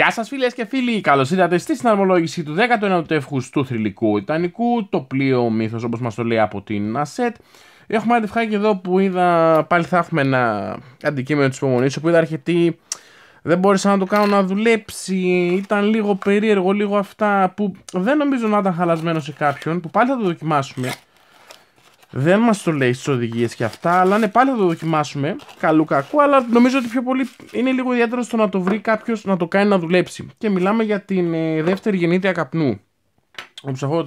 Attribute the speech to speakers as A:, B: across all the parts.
A: Γεια σας, φίλες και φίλοι! Καλώς ήρθατε στη συναρμολόγηση του 19ου τεύχου του θρηλυκού Ιτανικού. Το πλοίο μύθος, όπως μας το λέει από την ΑΣΕΤ. Έχουμε ένα τυφάκι εδώ που είδα. Πάλι θα έχουμε ένα αντικείμενο της υπομονής, που είδα αρκετή. Δεν μπόρεσα να το κάνω να δουλέψει. Ήταν λίγο περίεργο, λίγο αυτά που δεν νομίζω να ήταν χαλασμένο σε κάποιον. Που πάλι θα το δοκιμάσουμε. Δεν μας το λέει στις οδηγίες και αυτά, αλλά ναι, πάλι θα το δοκιμάσουμε. Καλού κακού, αλλά νομίζω ότι πιο πολύ είναι λίγο ιδιαίτερο στο να το βρει κάποιος να το κάνει να δουλέψει. Και μιλάμε για την ε, δεύτερη γεννήτρια καπνού. Ο ψαχώρο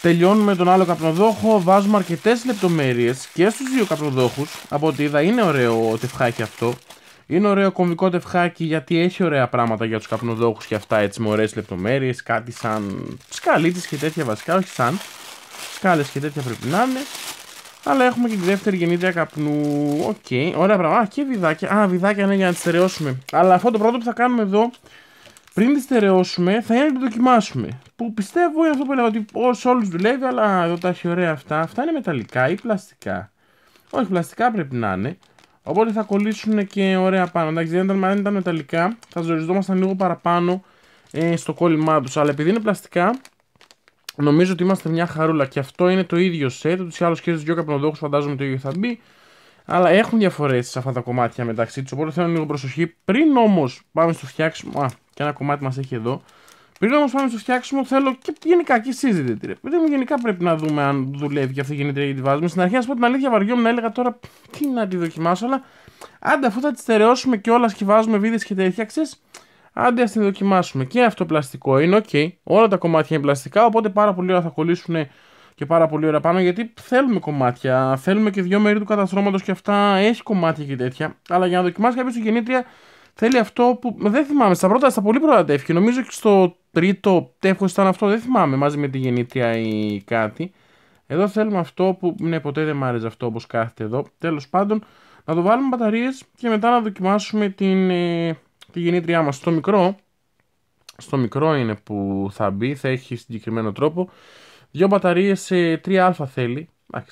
A: τελειώνουμε τον άλλο καπνοδόχο, βάζουμε αρκετές λεπτομέρειες και στους δύο καπνοδόχους. Από ό,τι είδα, είναι ωραίο τευχάκι αυτό. Είναι ωραίο κομβικό τευχάκι γιατί έχει ωραία πράγματα για τους καπνοδόχους και αυτά έτσι με ωραίες λεπτομέρειες, κάτι σαν σκαλίτης και τέτοια βασικά, όχι σαν. Κάλε και τέτοια πρέπει να είναι. Αλλά έχουμε και τη δεύτερη γεννήτρια καπνού. Οκ, okay, ωραία πράγμα. Α, και βιδάκια. Α, βιδάκια είναι για να τη στερεώσουμε. Αλλά αυτό το πρώτο που θα κάνουμε εδώ, πριν τη στερεώσουμε, θα είναι να το δοκιμάσουμε. Που πιστεύω είναι αυτό που έλεγα ότι ως όλους δουλεύει, αλλά εδώ τα έχει ωραία αυτά. Αυτά είναι μεταλλικά ή πλαστικά. Όχι, πλαστικά πρέπει να είναι. Οπότε θα κολλήσουν και ωραία πάνω. Εντάξει, δεν ήταν, αν ήταν μεταλλικά, θα ζοριζόμασταν λίγο παραπάνω ε, στο κόλλημά τους. Αλλά επειδή είναι πλαστικά, Νομίζω ότι είμαστε μια χαρούλα και αυτό είναι το ίδιο σετ. Ούτως ή άλλως και στους δυο καπνοδόχους φαντάζομαι το ίδιο θα μπει. Αλλά έχουν διαφορές σε αυτά τα κομμάτια μεταξύ τους. Οπότε θέλω λίγο προσοχή. Πριν όμως πάμε στο φτιάξιμο. Α, και ένα κομμάτι μας έχει εδώ. Πριν όμως πάμε στο φτιάξιμο, θέλω και γενικά και συζητείτε. Ρε. γενικά πρέπει να δούμε αν δουλεύει και αυτή η γεννήτρια γιατί βάζουμε. Στην αρχή, α πω την αλήθεια, βαριόμουν να έλεγα τώρα τι να τη δοκιμάσω. Αλλά άντε, αφού θα τη στερεώσουμε κιόλας και βάζουμε βίδες και τέτοια, ξέρεις, Άντε ας την δοκιμάσουμε. Και αυτό πλαστικό είναι, οκ. Όλα τα κομμάτια είναι πλαστικά, οπότε πάρα πολύ ωρα θα κολλήσουν και πάρα πολύ ωρα πάνω γιατί θέλουμε κομμάτια. Θέλουμε και δύο μέρη του καταστρώματος και αυτά. Έχει κομμάτια και τέτοια. Αλλά για να δοκιμάσει κάποιος γεννήτρια θέλει αυτό που. Δεν θυμάμαι. Στα πρώτα, στα πολύ πρώτα τεύχη. Νομίζω και στο τρίτο τεύχος ήταν αυτό. Δεν θυμάμαι μαζί με τη γεννήτρια ή κάτι. Εδώ θέλουμε αυτό που. Ναι, ποτέ δεν μ' άρεσε αυτό όπως κάθεται εδώ. Τέλος πάντων, να το βάλουμε μπαταρίες και μετά να δοκιμάσουμε την. Ε, τη γεννήτριά μας στο μικρό στο μικρό είναι που θα μπει, θα έχει συγκεκριμένο τρόπο δύο μπαταρίες 3α ε, θέλει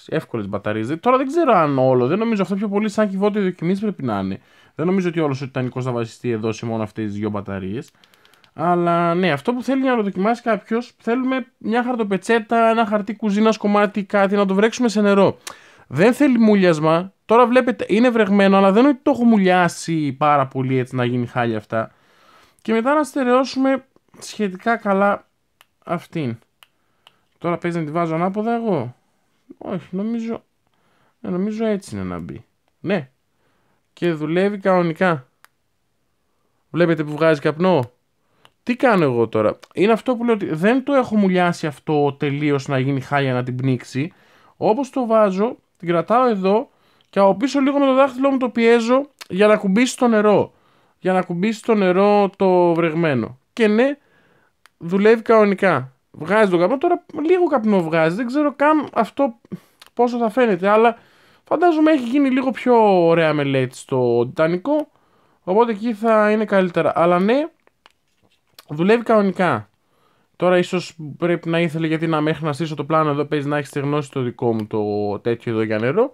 A: εύκολες μπαταρίες. Τώρα δεν ξέρω αν όλο. Δεν νομίζω αυτό πιο πολύ σαν κυβότιο δοκιμής πρέπει να είναι. Δεν νομίζω ότι όλος ο Τιτανικός θα βασιστεί εδώ σε μόνο αυτές τις δύο μπαταρίες. Αλλά ναι, αυτό που θέλει να το δοκιμάσει κάποιος, θέλουμε μια χαρτοπετσέτα, ένα χαρτί κουζίνας κομμάτι, κάτι να το βρέξουμε σε νερό. Δεν θέλει μούλιασμα, Τώρα βλέπετε, είναι βρεγμένο, αλλά δεν είναι ότι το έχω μουλιάσει πάρα πολύ έτσι να γίνει χάλια αυτά. Και μετά να στερεώσουμε σχετικά καλά αυτήν. Τώρα παίζει να τη βάζω ανάποδα εγώ. Όχι, νομίζω, ε, νομίζω έτσι είναι να μπει. Ναι. Και δουλεύει κανονικά. Βλέπετε που βγάζει καπνό. Τι κάνω εγώ τώρα. Είναι αυτό που λέω ότι δεν το έχω μουλιάσει αυτό τελείως να γίνει χάλια να την πνίξει. Όπως το βάζω, την κρατάω εδώ και από πίσω λίγο με το δάχτυλό μου το πιέζω για να κουμπίσει το νερό. Για να κουμπίσει το νερό το βρεγμένο. Και ναι, δουλεύει κανονικά. Βγάζει τον καπνό. Τώρα λίγο καπνό βγάζει. Δεν ξέρω καν αυτό πόσο θα φαίνεται. Αλλά φαντάζομαι έχει γίνει λίγο πιο ωραία μελέτη στο Τιτανικό. Οπότε εκεί θα είναι καλύτερα. Αλλά ναι, δουλεύει κανονικά. Τώρα ίσως πρέπει να ήθελε γιατί να μέχρι να στήσω το πλάνο εδώ παίζει να έχεις στεγνώσει το δικό μου το τέτοιο εδώ για νερό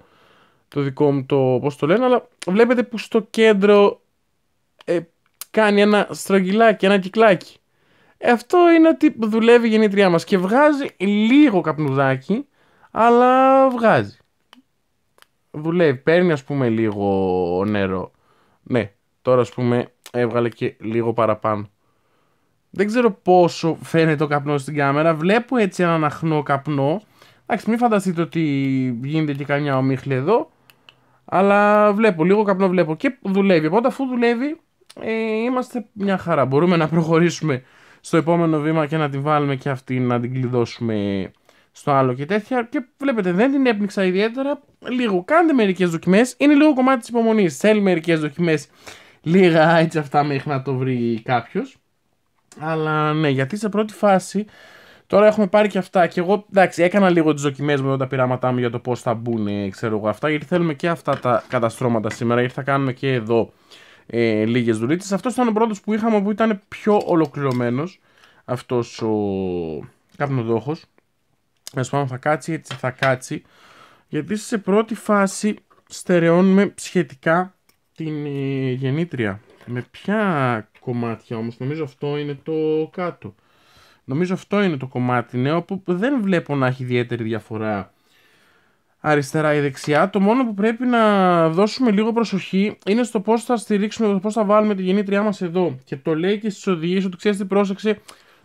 A: το δικό μου το πώς το λένε, αλλά βλέπετε που στο κέντρο ε, κάνει ένα στρογγυλάκι, ένα κυκλάκι. Ε, αυτό είναι ότι δουλεύει η γεννήτριά μας και βγάζει λίγο καπνουδάκι, αλλά βγάζει. Δουλεύει, παίρνει ας πούμε λίγο νερό. Ναι, τώρα ας πούμε έβγαλε και λίγο παραπάνω. Δεν ξέρω πόσο φαίνεται ο καπνό στην κάμερα. Βλέπω έτσι έναν αχνό καπνό. Εντάξει, μην φανταστείτε ότι γίνεται και καμιά ομίχλη εδώ. Αλλά βλέπω, λίγο καπνό βλέπω και δουλεύει. Οπότε αφού δουλεύει, ε, είμαστε μια χαρά. Μπορούμε να προχωρήσουμε στο επόμενο βήμα και να την βάλουμε και αυτή, να την κλειδώσουμε στο άλλο και τέτοια. Και βλέπετε, δεν την έπνιξα ιδιαίτερα. Λίγο κάντε μερικές δοκιμές. Είναι λίγο κομμάτι της υπομονής. Θέλει μερικές δοκιμές, λίγα έτσι αυτά μέχρι να το βρει κάποιος. Αλλά ναι, γιατί σε πρώτη φάση Τώρα έχουμε πάρει και αυτά. Και εγώ εντάξει, έκανα λίγο τις δοκιμές μου εδώ τα πειράματά μου για το πώς θα μπουν ε, ξέρω εγώ, αυτά. Γιατί θέλουμε και αυτά τα καταστρώματα σήμερα. Γιατί θα κάνουμε και εδώ ε, λίγες δουλίτσε. Αυτός ήταν ο πρώτος που είχαμε που ήταν πιο ολοκληρωμένος. Αυτός ο καπνοδόχος. Ας πούμε, θα κάτσει έτσι, θα κάτσει. Γιατί σε πρώτη φάση στερεώνουμε σχετικά την ε, γεννήτρια. Με ποια κομμάτια όμως, νομίζω αυτό είναι το κάτω. Νομίζω αυτό είναι το κομμάτι νέο που δεν βλέπω να έχει ιδιαίτερη διαφορά αριστερά ή δεξιά. Το μόνο που πρέπει να δώσουμε λίγο προσοχή είναι στο πώς θα στηρίξουμε, πώς θα βάλουμε τη γεννήτριά μας εδώ. Και το λέει και στις οδηγίες ότι ξέρεις τι πρόσεξε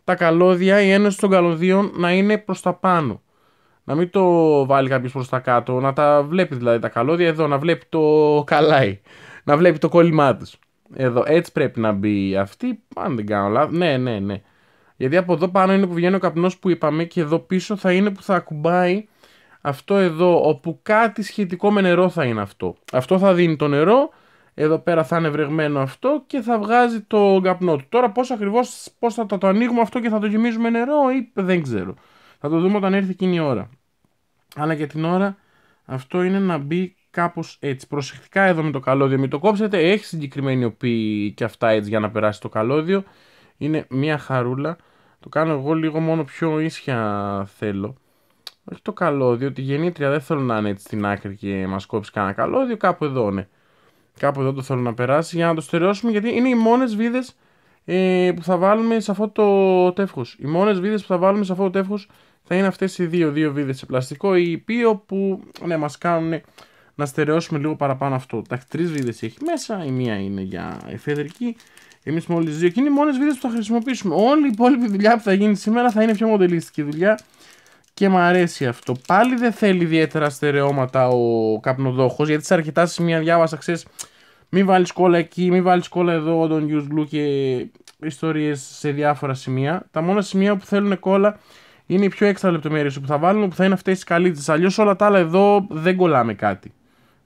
A: τα καλώδια, η ένωση των καλωδίων να είναι προς τα πάνω. Να μην το βάλει κάποιος προς τα κάτω, να τα βλέπει δηλαδή τα καλώδια εδώ, να βλέπει το καλάι, να βλέπει το κόλλημά τους. Εδώ, έτσι πρέπει να μπει αυτή, αν δεν κάνω λάθος. Ναι, ναι, ναι. Γιατί από εδώ πάνω είναι που βγαίνει ο καπνός που είπαμε και εδώ πίσω θα είναι που θα ακουμπάει αυτό εδώ όπου κάτι σχετικό με νερό θα είναι αυτό. Αυτό θα δίνει το νερό, εδώ πέρα θα είναι βρεγμένο αυτό και θα βγάζει το καπνό του. Τώρα πώς ακριβώς πώς θα το, ανοίγουμε αυτό και θα το γεμίζουμε νερό ή δεν ξέρω. Θα το δούμε όταν έρθει εκείνη η ώρα. Αλλά για την ώρα αυτό είναι να μπει κάπως έτσι. Προσεκτικά εδώ με το καλώδιο, μην το κόψετε. Έχει συγκεκριμένοι οπή και αυτά έτσι για να περάσει το καλώδιο είναι μια χαρούλα. Το κάνω εγώ λίγο μόνο πιο ίσια θέλω. Όχι το καλώδιο, τη γεννήτρια δεν θέλω να είναι έτσι στην άκρη και μας κόψει κανένα καλώδιο. Κάπου εδώ ναι. Κάπου εδώ το θέλω να περάσει για να το στερεώσουμε γιατί είναι οι μόνες βίδες ε, που θα βάλουμε σε αυτό το τεύχος. Οι μόνες βίδες που θα βάλουμε σε αυτό το τεύχος θα είναι αυτές οι δύο, δύο βίδες σε πλαστικό ή πίο που ναι, μας κάνουν να στερεώσουμε λίγο παραπάνω αυτό. Τα τρεις βίδες έχει μέσα, η μία είναι για εφεδρική, Εμείς μόλις δύο. Και είναι οι μόνες βίδε που θα χρησιμοποιήσουμε. Όλη η υπόλοιπη δουλειά που θα γίνει σήμερα θα είναι πιο μοντελιστική δουλειά. Και μου αρέσει αυτό. Πάλι δεν θέλει ιδιαίτερα στερεώματα ο καπνοδόχος, γιατί σε αρκετά σημεία διάβασα, ξέρεις, μην βάλεις κόλλα εκεί, μην βάλεις κόλλα εδώ, τον use glue και ιστορίες σε διάφορα σημεία. Τα μόνα σημεία που θέλουν κόλλα είναι οι πιο έξτρα λεπτομέρειες που θα βάλουν, που θα είναι αυτές τι καλύτερε. Αλλιώς όλα τα άλλα εδώ δεν κολλάμε κάτι.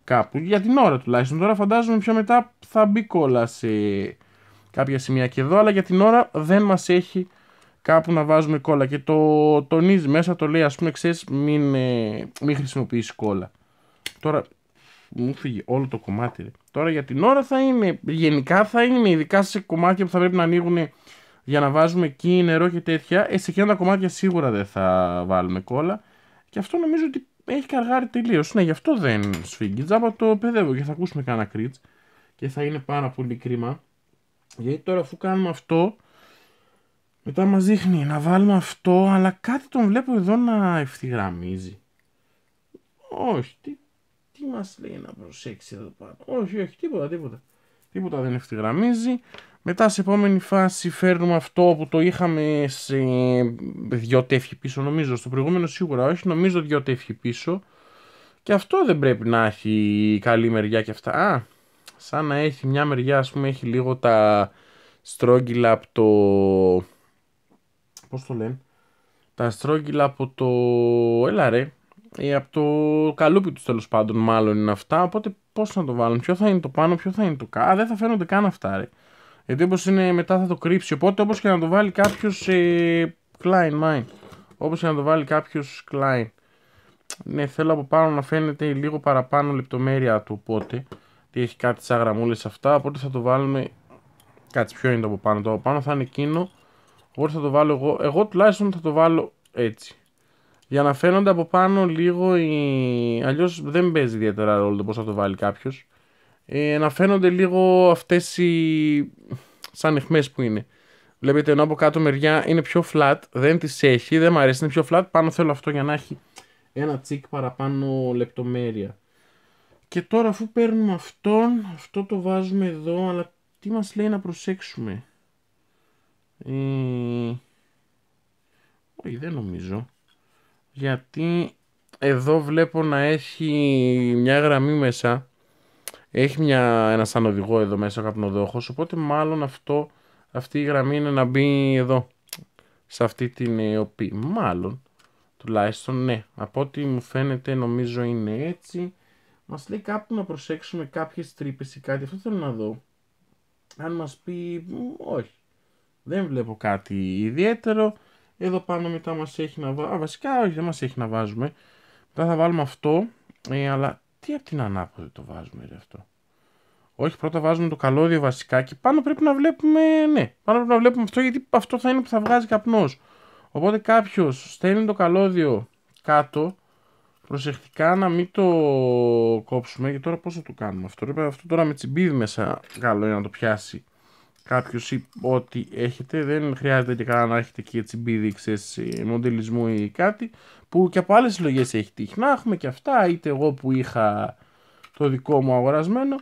A: Κάπου. Για την ώρα τουλάχιστον. Τώρα φαντάζομαι πιο μετά θα μπει κόλλα σε κάποια σημεία και εδώ, αλλά για την ώρα δεν μας έχει κάπου να βάζουμε κόλλα και το τονίζει μέσα, το λέει ας πούμε ξέρεις, μην, ε, μην χρησιμοποιήσει κόλλα. Τώρα μου φύγει όλο το κομμάτι. Ρε. Τώρα για την ώρα θα είναι, γενικά θα είναι, ειδικά σε κομμάτια που θα πρέπει να ανοίγουν για να βάζουμε εκεί νερό και τέτοια. Ε, σε εκείνα τα κομμάτια σίγουρα δεν θα βάλουμε κόλλα. Και αυτό νομίζω ότι έχει καργάρει τελείως. Ναι, γι' αυτό δεν σφίγγει. Τζάμπα το παιδεύω και θα ακούσουμε κανένα κρίτ. Και θα είναι πάρα πολύ κρίμα γιατί τώρα αφού κάνουμε αυτό, μετά μας δείχνει να βάλουμε αυτό, αλλά κάτι τον βλέπω εδώ να ευθυγραμμίζει. Όχι, τι, τι μας λέει να προσέξει εδώ πάνω. Όχι, όχι, τίποτα, τίποτα. Τίποτα δεν ευθυγραμμίζει. Μετά σε επόμενη φάση φέρνουμε αυτό που το είχαμε σε δυο τεύχη πίσω νομίζω. Στο προηγούμενο σίγουρα όχι, νομίζω δυο πίσω. Και αυτό δεν πρέπει να έχει καλή μεριά και αυτά. Α, σαν να έχει μια μεριά ας πούμε έχει λίγο τα στρόγγυλα από το πώς το λένε τα στρόγγυλα από το έλα ρε ή ε, από το καλούπι τους τέλος πάντων μάλλον είναι αυτά οπότε πώς να το βάλουν ποιο θα είναι το πάνω ποιο θα είναι το κάτω δεν θα φαίνονται καν αυτά ρε γιατί όπως είναι μετά θα το κρύψει οπότε όπως και να το βάλει κάποιος ε, Klein Mine όπως και να το βάλει κάποιος Klein ναι θέλω από πάνω να φαίνεται λίγο παραπάνω λεπτομέρεια του οπότε τι έχει κάτι σαν γραμμούλες αυτά οπότε θα το βάλουμε κάτι πιο είναι το από πάνω το από πάνω θα είναι εκείνο οπότε θα το βάλω εγώ εγώ τουλάχιστον θα το βάλω έτσι για να φαίνονται από πάνω λίγο οι... αλλιώς δεν παίζει ιδιαίτερα ρόλο το πως θα το βάλει κάποιος. ε, να φαίνονται λίγο αυτές οι σαν αιχμές που είναι Βλέπετε ενώ από κάτω μεριά είναι πιο flat, δεν τις έχει, δεν μου αρέσει, είναι πιο flat, πάνω θέλω αυτό για να έχει ένα τσικ παραπάνω λεπτομέρεια. Και τώρα αφού παίρνουμε αυτόν, αυτό το βάζουμε εδώ, αλλά τι μας λέει να προσέξουμε. Ε, όχι, δεν νομίζω. Γιατί εδώ βλέπω να έχει μια γραμμή μέσα. Έχει μια, ένα σαν οδηγό εδώ μέσα, καπνοδόχος, οπότε μάλλον αυτό, αυτή η γραμμή είναι να μπει εδώ. Σε αυτή την οποία Μάλλον, τουλάχιστον ναι. Από ό,τι μου φαίνεται νομίζω είναι έτσι. Μας λέει κάπου να προσέξουμε κάποιες τρύπες ή κάτι. Αυτό θέλω να δω. Αν μας πει όχι. Δεν βλέπω κάτι ιδιαίτερο. Εδώ πάνω μετά μας έχει να βάλουμε. Α, βασικά όχι, δεν μας έχει να βάζουμε. Μετά θα βάλουμε αυτό. Ε, αλλά τι από την ανάποδη το βάζουμε ρε αυτό. Όχι, πρώτα βάζουμε το καλώδιο βασικά και πάνω πρέπει να βλέπουμε, ναι, πάνω πρέπει να βλέπουμε αυτό γιατί αυτό θα είναι που θα βγάζει καπνός. Οπότε κάποιος στέλνει το καλώδιο κάτω προσεκτικά να μην το κόψουμε. Και τώρα πώς θα το κάνουμε αυτό. αυτό τώρα με τσιμπίδι μέσα καλό είναι να το πιάσει κάποιος ή ό,τι έχετε. Δεν χρειάζεται και καλά να έχετε και τσιμπίδι, ε, μοντελισμού ή κάτι. Που και από άλλες συλλογές έχει τύχει να έχουμε και αυτά. Είτε εγώ που είχα το δικό μου αγορασμένο.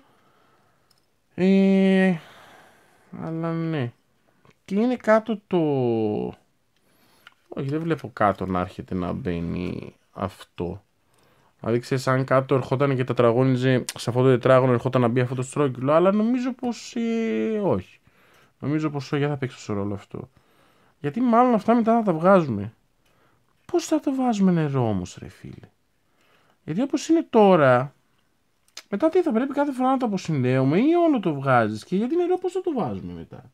A: Ε, αλλά ναι. Και είναι κάτω το... Όχι, δεν βλέπω κάτω να έρχεται να μπαίνει αυτό. Δηλαδή, ξέρεις, αν κάτω ερχόταν και τα τραγώνιζε σε αυτό το τετράγωνο, ερχόταν να μπει αυτό το στρόγγυλο, αλλά νομίζω πως ε, όχι. Νομίζω πως όχι, θα παίξει το ρόλο αυτό. Γιατί μάλλον αυτά μετά θα τα βγάζουμε. Πώς θα το βάζουμε νερό όμως, ρε φίλε. Γιατί όπως είναι τώρα, μετά τι θα πρέπει κάθε φορά να το αποσυνδέουμε ή όλο το βγάζεις και γιατί νερό πώς θα το βάζουμε μετά.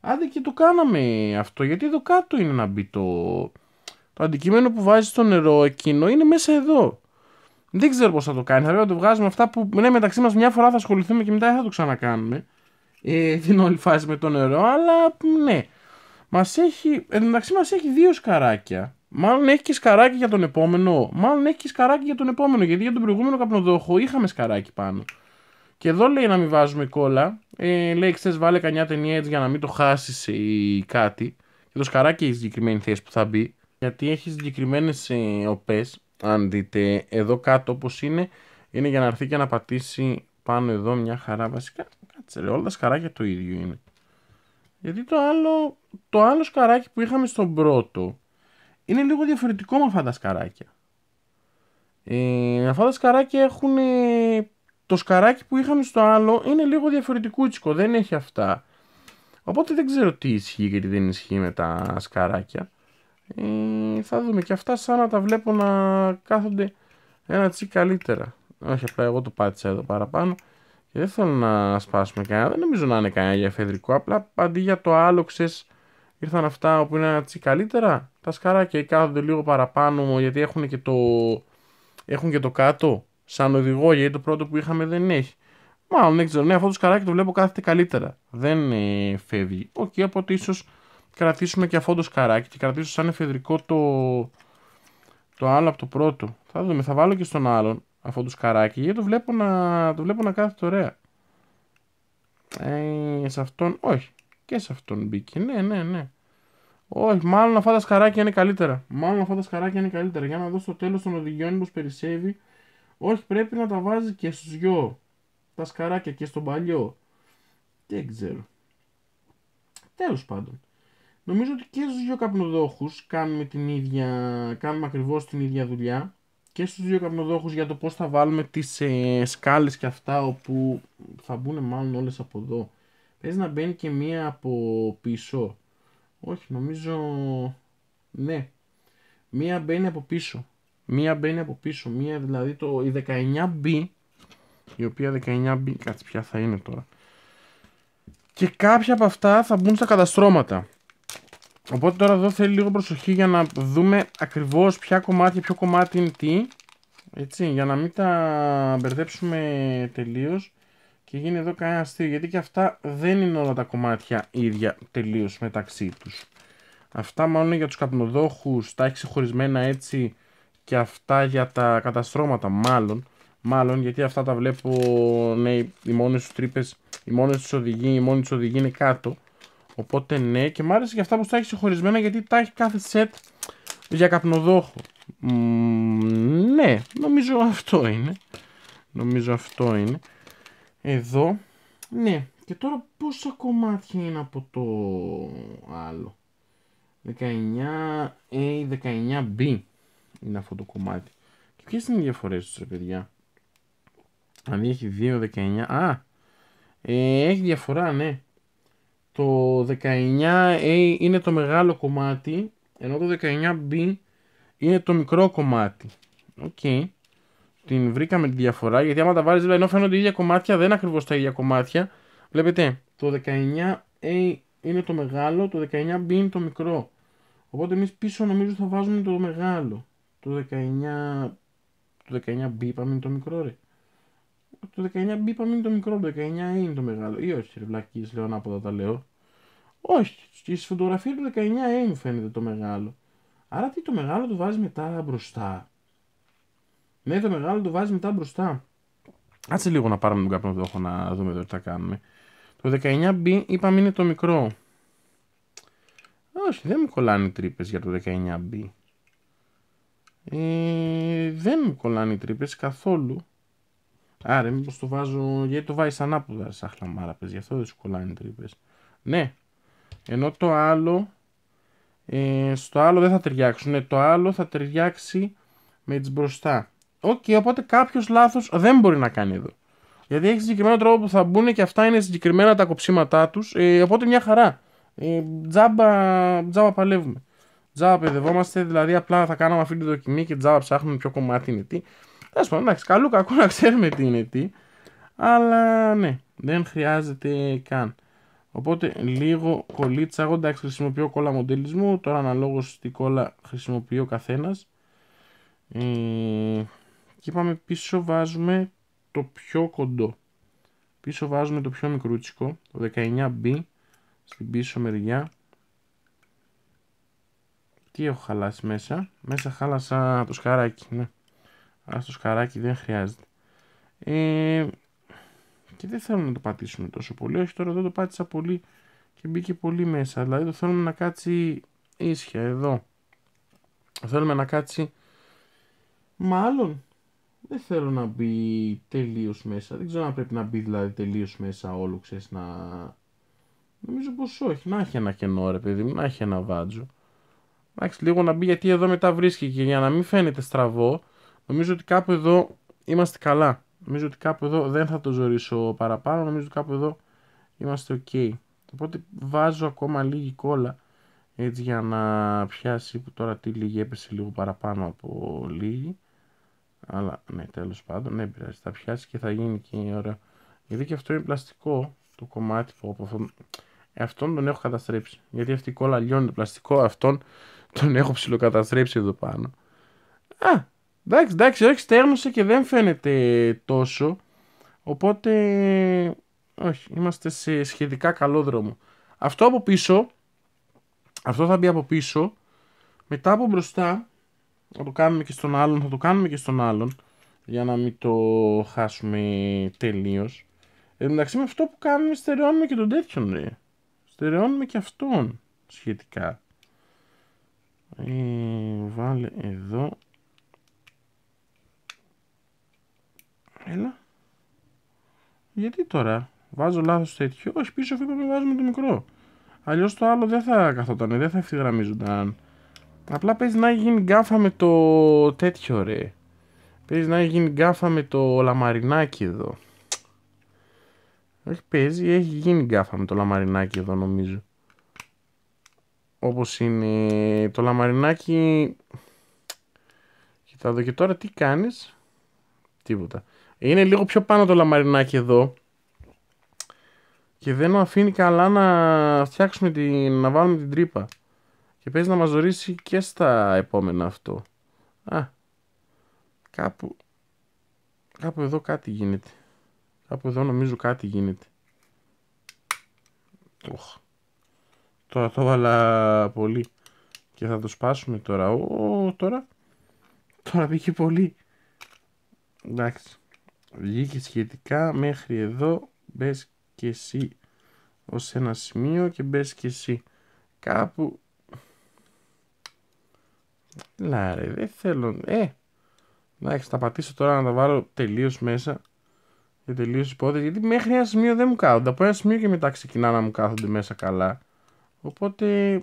A: Άντε και το κάναμε αυτό, γιατί εδώ κάτω είναι να μπει το, το αντικείμενο που βάζεις στο νερό εκείνο είναι μέσα εδώ. Δεν ξέρω πώς θα το κάνει. Θα πρέπει να το βγάζουμε αυτά που ναι, μεταξύ μας μια φορά θα ασχοληθούμε και μετά θα το ξανακάνουμε. Ε, την όλη φάση με το νερό, αλλά ναι. Μας έχει. Εν μεταξύ μας έχει δύο σκαράκια. Μάλλον έχει και σκαράκι για τον επόμενο. Μάλλον έχει και σκαράκι για τον επόμενο. Γιατί για τον προηγούμενο καπνοδόχο είχαμε σκαράκι πάνω. Και εδώ λέει να μην βάζουμε κόλλα. Ε, λέει χθε βάλε κανιά ταινία έτσι για να μην το χάσεις ή κάτι. Και το σκαράκι έχει συγκεκριμένη θέση που θα μπει. Γιατί έχει συγκεκριμένες ε, οπές αν δείτε εδώ κάτω όπως είναι, είναι για να έρθει και να πατήσει πάνω εδώ μια χαρά βασικά. Κάτσε ρε, όλα τα σκαράκια το ίδιο είναι. Γιατί το άλλο, το άλλο σκαράκι που είχαμε στον πρώτο είναι λίγο διαφορετικό με αυτά τα σκαράκια. Ε, αυτά τα σκαράκια έχουν... Ε, το σκαράκι που είχαμε στο άλλο είναι λίγο διαφορετικούτσικο, δεν έχει αυτά. Οπότε δεν ξέρω τι ισχύει και δεν ισχύει με τα σκαράκια. Ε, θα δούμε και αυτά σαν να τα βλέπω να κάθονται ένα τσι καλύτερα. Όχι απλά εγώ το πάτησα εδώ παραπάνω. Και δεν θέλω να σπάσουμε κανένα. Δεν νομίζω να είναι κανένα για εφεδρικό. Απλά αντί για το άλοξε ήρθαν αυτά που είναι ένα τσι καλύτερα. Τα σκαράκια κάθονται λίγο παραπάνω γιατί έχουν και το, έχουν και το κάτω. Σαν οδηγό γιατί το πρώτο που είχαμε δεν έχει. Μάλλον δεν ξέρω. Ναι, αυτό το σκαράκι το βλέπω κάθεται καλύτερα. Δεν ε, φεύγει. Οκ, okay, οπότε ίσως κρατήσουμε και αφόντο καράκι και κρατήσω σαν εφεδρικό το, το άλλο από το πρώτο. Θα δούμε, θα βάλω και στον άλλον αφόντο καράκι γιατί το βλέπω να, το βλέπω να κάθεται ωραία. Ε, σε αυτόν, όχι. Και σε αυτόν μπήκε. Ναι, ναι, ναι. Όχι, μάλλον αυτά τα σκαράκια είναι καλύτερα. Μάλλον αυτά τα σκαράκια είναι καλύτερα. Για να δω στο τέλος των οδηγιών πώς περισσεύει. Όχι, πρέπει να τα βάζει και στους δυο. Τα σκαράκια και στον παλιό. Δεν ξέρω. Τέλος πάντων. Νομίζω ότι και στους δύο καπνοδόχους κάνουμε, την ίδια, κάνουμε ακριβώς την ίδια δουλειά και στους δύο καπνοδόχους για το πώς θα βάλουμε τις ε, σκάλες και αυτά όπου θα μπουν μάλλον όλες από εδώ. Πες να μπαίνει και μία από πίσω. Όχι, νομίζω... Ναι. Μία μπαίνει από πίσω. Μία μπαίνει από πίσω. Μία δηλαδή το... η 19B η οποία 19B... Κάτσε ποια θα είναι τώρα. Και κάποια από αυτά θα μπουν στα καταστρώματα. Οπότε τώρα εδώ θέλει λίγο προσοχή για να δούμε ακριβώς ποια κομμάτια, ποιο κομμάτι είναι τι. Έτσι, για να μην τα μπερδέψουμε τελείως και γίνει εδώ κανένα αστείο, γιατί και αυτά δεν είναι όλα τα κομμάτια ίδια τελείως μεταξύ τους. Αυτά μάλλον για τους καπνοδόχους, τα έχει ξεχωρισμένα έτσι και αυτά για τα καταστρώματα μάλλον. Μάλλον γιατί αυτά τα βλέπω, ναι, οι μόνες τους τρύπες, οι μόνες τους οδηγοί, οι τους οδηγοί είναι κάτω. Οπότε ναι, και μου άρεσε και αυτά που τα έχει συγχωρισμένα γιατί τα έχει κάθε σετ για καπνοδόχο. ναι, νομίζω αυτό είναι. Νομίζω αυτό είναι. Εδώ. Ναι, και τώρα πόσα κομμάτια είναι από το άλλο. 19A, 19B είναι αυτό το κομμάτι. Και ποιες είναι οι διαφορές τους, ρε παιδιά. δεν έχει 2, 19... Α! Ε, έχει διαφορά, ναι το 19A ε, είναι το μεγάλο κομμάτι, ενώ το 19B είναι το μικρό κομμάτι. Οκ. Okay. Την βρήκαμε τη διαφορά, γιατί άμα τα βάλεις, δηλαδή, ενώ φαίνονται ίδια κομμάτια, δεν είναι ακριβώς τα ίδια κομμάτια. Βλέπετε, το 19A ε, είναι το μεγάλο, το 19B είναι το μικρό. Οπότε εμείς πίσω νομίζω θα βάζουμε το μεγάλο. Το 19... Το 19B είπαμε είναι το μικρό ρε. Το 19B είπαμε είναι το μικρό, το 19 a ε είναι το μεγάλο. Ή όχι ρε να λέω ανάποδα τα λέω. Όχι. Στη φωτογραφία του 19A μου φαίνεται το μεγάλο. Άρα τι το μεγάλο το βάζεις μετά μπροστά. Ναι, το μεγάλο το βάζεις μετά μπροστά. Κάτσε λίγο να πάρουμε τον καπνό έχω να δούμε εδώ τι θα κάνουμε. Το 19B είπαμε είναι το μικρό. Όχι, δεν μου κολλάνε οι τρύπες για το 19B. Ε, δεν μου κολλάνε οι τρύπες καθόλου. Άρα, μήπως το βάζω. Γιατί το βάζεις ανάποδα σαν χλαμάρα, πες, γι' αυτό δεν σου κολλάνε οι τρύπες. Ναι, ενώ το άλλο, ε, στο άλλο δεν θα ταιριάξουν. Το άλλο θα ταιριάξει με τις μπροστά. Οκ, okay, οπότε κάποιος λάθος δεν μπορεί να κάνει εδώ. Γιατί έχει συγκεκριμένο τρόπο που θα μπουν και αυτά είναι συγκεκριμένα τα κοψίματά τους, Ε, οπότε μια χαρά. Ε, τζάμπα, τζάμπα παλεύουμε. Τζάμπα παιδευόμαστε, δηλαδή απλά θα κάναμε αυτή τη δοκιμή και τζάμπα ψάχνουμε ποιο κομμάτι είναι τι. Τέλος πω, εντάξει, καλού κακού να ξέρουμε τι είναι τι. Αλλά ναι, δεν χρειάζεται καν. Οπότε λίγο κολλήτσα. Εγώ εντάξει χρησιμοποιώ κόλλα μοντελισμού. Τώρα αναλόγως τι κόλλα χρησιμοποιεί ο καθένας. Ε, και πάμε πίσω βάζουμε το πιο κοντό. Πίσω βάζουμε το πιο μικρούτσικο. Το 19B στην πίσω μεριά. Τι έχω χαλάσει μέσα. Μέσα χάλασα το σκαράκι. Ναι. Ας το σκαράκι δεν χρειάζεται. Ε, και δεν θέλουν να το πατήσουν τόσο πολύ. Όχι τώρα εδώ το πάτησα πολύ και μπήκε πολύ μέσα. Δηλαδή το θέλουμε να κάτσει ίσια εδώ. Θέλουμε να κάτσει μάλλον δεν θέλω να μπει τελείως μέσα. Δεν ξέρω αν πρέπει να μπει δηλαδή τελείως μέσα όλο, ξέρεις να. Νομίζω πως όχι. Να έχει ένα κενό, ρε παιδί μου, να έχει ένα βάτζο. Εντάξει, λίγο να μπει γιατί εδώ μετά βρίσκει και για να μην φαίνεται στραβό, νομίζω ότι κάπου εδώ είμαστε καλά. Νομίζω ότι κάπου εδώ δεν θα το ζωρίσω παραπάνω. Νομίζω ότι κάπου εδώ είμαστε ok. Οπότε βάζω ακόμα λίγη κόλλα έτσι για να πιάσει που τώρα τι λίγη έπεσε λίγο παραπάνω από λίγη. Αλλά ναι, τέλος πάντων, δεν ναι, πειράζει. Θα πιάσει και θα γίνει και ωραίο. Γιατί και αυτό είναι πλαστικό το κομμάτι που από αυτόν, αυτόν τον έχω καταστρέψει. Γιατί αυτή η κόλλα λιώνει το πλαστικό, αυτόν τον έχω ψηλοκαταστρέψει εδώ πάνω. Α, Εντάξει, εντάξει, στέρνωσε και δεν φαίνεται τόσο. Οπότε, όχι, είμαστε σε σχετικά καλό δρόμο. Αυτό από πίσω, αυτό θα μπει από πίσω, μετά από μπροστά, θα το κάνουμε και στον άλλον, θα το κάνουμε και στον άλλον, για να μην το χάσουμε τελείως. Ε, εντάξει, με αυτό που κάνουμε στερεώνουμε και τον τέτοιον ρε. Στερεώνουμε και αυτόν σχετικά. Ε, βάλε εδώ Έλα. Γιατί τώρα. Βάζω λάθος τέτοιο. Όχι, πίσω είπαμε βάζουμε το μικρό. Αλλιώς το άλλο δεν θα καθόταν, δεν θα ευθυγραμμίζονταν. Απλά παίζει να γίνει γκάφα με το τέτοιο ρε. Παίζει να έχει γίνει γκάφα με το λαμαρινάκι εδώ. Όχι παίζει, έχει γίνει γκάφα με το λαμαρινάκι εδώ νομίζω. Όπως είναι το λαμαρινάκι... Κοίτα και τώρα τι κάνεις. Τίποτα. Είναι λίγο πιο πάνω το λαμαρινάκι εδώ. Και δεν αφήνει καλά να φτιάξουμε την, να βάλουμε την τρύπα. Και παίζει να μας δωρήσει και στα επόμενα αυτό. Α, κάπου, κάπου εδώ κάτι γίνεται. Κάπου εδώ νομίζω κάτι γίνεται. Οχ. Τώρα το βάλα πολύ. Και θα το σπάσουμε τώρα. Ω, τώρα. Τώρα πήγε πολύ. Εντάξει. Βγήκε σχετικά μέχρι εδώ. Μπες και εσύ ως ένα σημείο και μπες και εσύ κάπου. Λάρε, δεν θέλω. Ε! Εντάξει, θα πατήσω τώρα να τα βάλω τελείως μέσα και τελείως υπόθεση. Γιατί μέχρι ένα σημείο δεν μου κάθονται. Από ένα σημείο και μετά ξεκινά να μου κάθονται μέσα καλά. Οπότε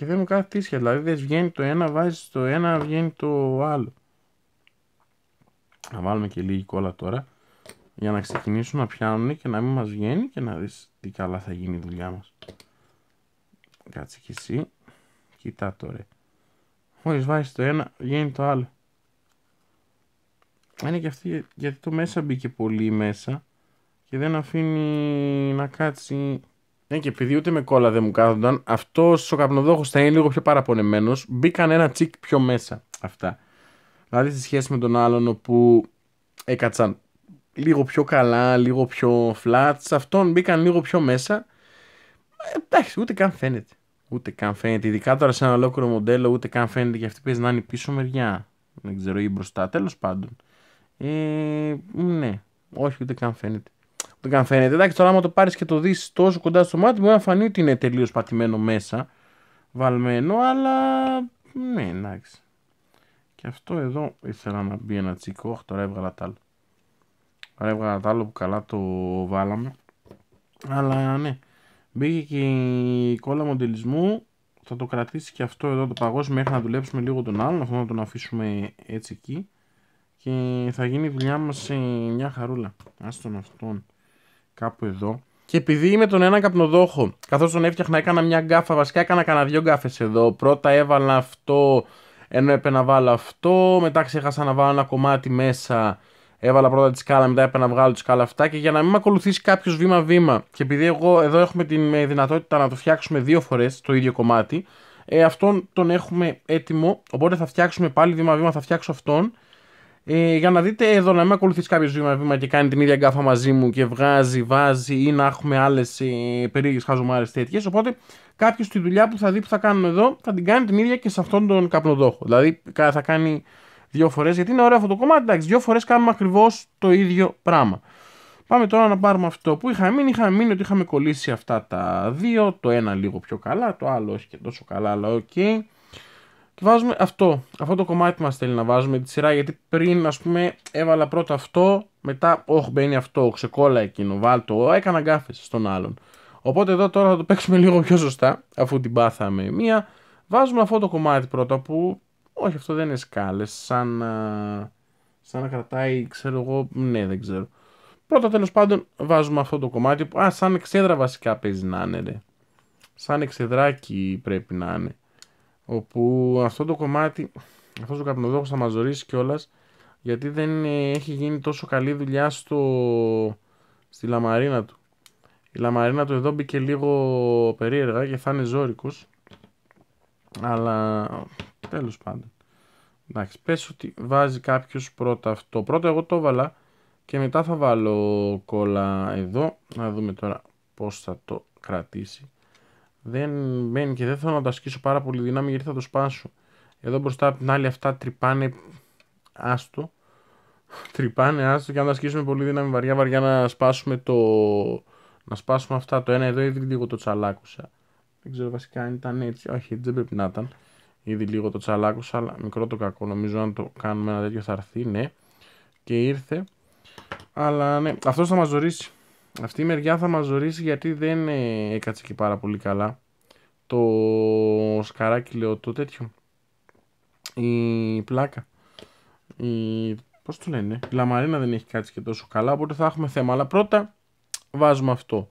A: Και δεν μου κάνει τίσια. Δηλαδή δεν βγαίνει το ένα, βάζει το ένα, βγαίνει το άλλο. Να βάλουμε και λίγη κόλλα τώρα για να ξεκινήσουν να πιάνουν και να μην μας βγαίνει και να δεις τι καλά θα γίνει η δουλειά μας. Κάτσε κι εσύ. Κοίτα τώρα. Μόλις βάζεις το ένα βγαίνει το άλλο. Είναι και αυτή γιατί το μέσα μπήκε πολύ μέσα και δεν αφήνει να κάτσει ναι, και επειδή ούτε με κόλλα δεν μου κάθονταν, αυτός ο καπνοδόχος θα είναι λίγο πιο παραπονεμένος. Μπήκαν ένα τσικ πιο μέσα αυτά. Δηλαδή στη σχέση με τον άλλον, όπου έκατσαν λίγο πιο καλά, λίγο πιο flat. Σε αυτόν μπήκαν λίγο πιο μέσα. Ε, εντάξει, ούτε καν φαίνεται. Ούτε καν φαίνεται. Ειδικά τώρα σε ένα ολόκληρο μοντέλο, ούτε καν φαίνεται και αυτή παίζει να είναι πίσω μεριά. Δεν ξέρω, ή μπροστά. Τέλος πάντων. Ε, ναι, όχι, ούτε καν φαίνεται. Δεν καν φαίνεται. Εντάξει, τώρα άμα το πάρεις και το δεις τόσο κοντά στο μάτι, μπορεί να φανεί ότι είναι τελείως πατημένο μέσα. Βαλμένο, αλλά. Ναι, εντάξει. Και αυτό εδώ ήθελα να μπει ένα τσικό. Αχ, τώρα έβγαλα τ' άλλο. Τώρα έβγαλα τ' άλλο που καλά το βάλαμε. Αλλά ναι. Μπήκε και η κόλλα μοντελισμού. Θα το κρατήσει και αυτό εδώ το παγώσει μέχρι να δουλέψουμε λίγο τον άλλον. Αυτό να τον αφήσουμε έτσι εκεί. Και θα γίνει η δουλειά μας σε μια χαρούλα. Άστον αυτόν κάπου εδώ. Και επειδή είμαι τον έναν καπνοδόχο, καθώς τον έφτιαχνα, έκανα μια γκάφα. Βασικά έκανα κανένα δύο γκάφες εδώ. Πρώτα έβαλα αυτό, ενώ έπαιρνα να βάλω αυτό. Μετά ξέχασα να βάλω ένα κομμάτι μέσα. Έβαλα πρώτα τη σκάλα, μετά έπαιρνα να βγάλω τη σκάλα αυτά. Και για να μην με ακολουθήσει κάποιος βήμα-βήμα. Και επειδή εγώ εδώ έχουμε τη ε, δυνατότητα να το φτιάξουμε δύο φορές το ίδιο κομμάτι, ε, αυτόν τον έχουμε έτοιμο. Οπότε θα φτιάξουμε πάλι βήμα-βήμα, θα φτιάξω αυτόν. Ε, για να δείτε εδώ, να μην ακολουθεί κάποιος βήμα, βήμα και κάνει την ίδια γκάφα μαζί μου και βγάζει, βάζει ή να έχουμε άλλες ε, περίεργες χαζομάρες τέτοιες. Οπότε κάποιος τη δουλειά που θα δει που θα κάνουμε εδώ θα την κάνει την ίδια και σε αυτόν τον καπνοδόχο. Δηλαδή θα κάνει δύο φορές, γιατί είναι ωραίο αυτό το κομμάτι. Εντάξει, δύο φορές κάνουμε ακριβώς το ίδιο πράγμα. Πάμε τώρα να πάρουμε αυτό που είχαμε μείνει. είχαμε μείνει ότι είχαμε κολλήσει αυτά τα δύο. Το ένα λίγο πιο καλά, το άλλο όχι και τόσο καλά, αλλά οκ. Okay. Βάζουμε αυτό. Αυτό το κομμάτι μας θέλει να βάζουμε τη σειρά. Γιατί πριν, ας πούμε, έβαλα πρώτα αυτό, μετά, όχ, μπαίνει αυτό, ξεκόλα εκείνο, το, έκανα γκάφε στον άλλον. Οπότε εδώ τώρα θα το παίξουμε λίγο πιο σωστά, αφού την πάθαμε μία. Βάζουμε αυτό το κομμάτι πρώτα που. Όχι, αυτό δεν είναι σκάλες. Σαν, να... σαν να κρατάει, ξέρω εγώ. Ναι, δεν ξέρω. Πρώτα τέλος πάντων βάζουμε αυτό το κομμάτι που. Α, σαν εξέδρα βασικά παίζει να είναι, ρε. Σαν εξεδράκι πρέπει να είναι όπου αυτό το κομμάτι, αυτός ο καπνοδόχος θα μας ζωήσει κιόλας, γιατί δεν ε, έχει γίνει τόσο καλή δουλειά στο, στη λαμαρίνα του. Η λαμαρίνα του εδώ μπήκε λίγο περίεργα και θα είναι αλλά τέλος πάντων. Εντάξει, πες ότι βάζει κάποιος πρώτα αυτό. Πρώτα εγώ το έβαλα και μετά θα βάλω κόλλα εδώ. Να δούμε τώρα πώς θα το κρατήσει δεν μπαίνει και δεν θέλω να το ασκήσω πάρα πολύ δύναμη γιατί θα το σπάσω. Εδώ μπροστά από την άλλη αυτά τρυπάνε άστο. Τρυπάνε άστο και αν τα ασκήσουμε πολύ δύναμη βαριά βαριά να σπάσουμε το... Να σπάσουμε αυτά. Το ένα εδώ ήδη λίγο το τσαλάκουσα. Δεν ξέρω βασικά αν ήταν έτσι. Όχι, δεν πρέπει να ήταν. Ήδη λίγο το τσαλάκουσα, αλλά μικρό το κακό. Νομίζω αν το κάνουμε ένα τέτοιο θα έρθει, ναι. Και ήρθε. Αλλά ναι, αυτός θα μας ζωρίσει αυτή η μεριά θα μας ζωρίσει γιατί δεν ε, έκατσε και πάρα πολύ καλά το σκαράκι λέω το τέτοιο η πλάκα η, πώς το λένε η λαμαρίνα δεν έχει κάτσει και τόσο καλά οπότε θα έχουμε θέμα αλλά πρώτα βάζουμε αυτό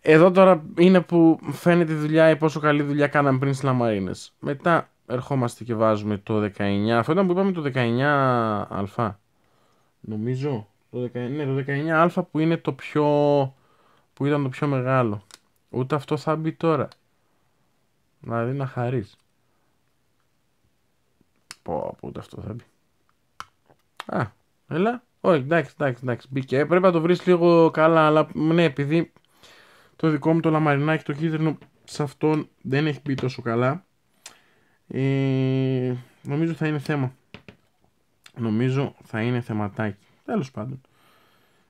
A: εδώ τώρα είναι που φαίνεται η δουλειά ή πόσο καλή δουλειά κάναμε πριν στις λαμαρίνες μετά ερχόμαστε και βάζουμε το 19 αυτό ήταν που είπαμε το 19α νομίζω το 19, ναι, το 19α που είναι το πιο... που ήταν το πιο μεγάλο. Ούτε αυτό θα μπει τώρα. Δηλαδή να χαρείς. Πω, πω, ούτε αυτό θα μπει. Α, έλα. Όχι, εντάξει, εντάξει, εντάξει, μπήκε. Ε, πρέπει να το βρεις λίγο καλά, αλλά ναι, επειδή το δικό μου το λαμαρινάκι, το κίτρινο, σε αυτόν δεν έχει μπει τόσο καλά. Ε, νομίζω θα είναι θέμα. Νομίζω θα είναι θεματάκι. Τέλος πάντων.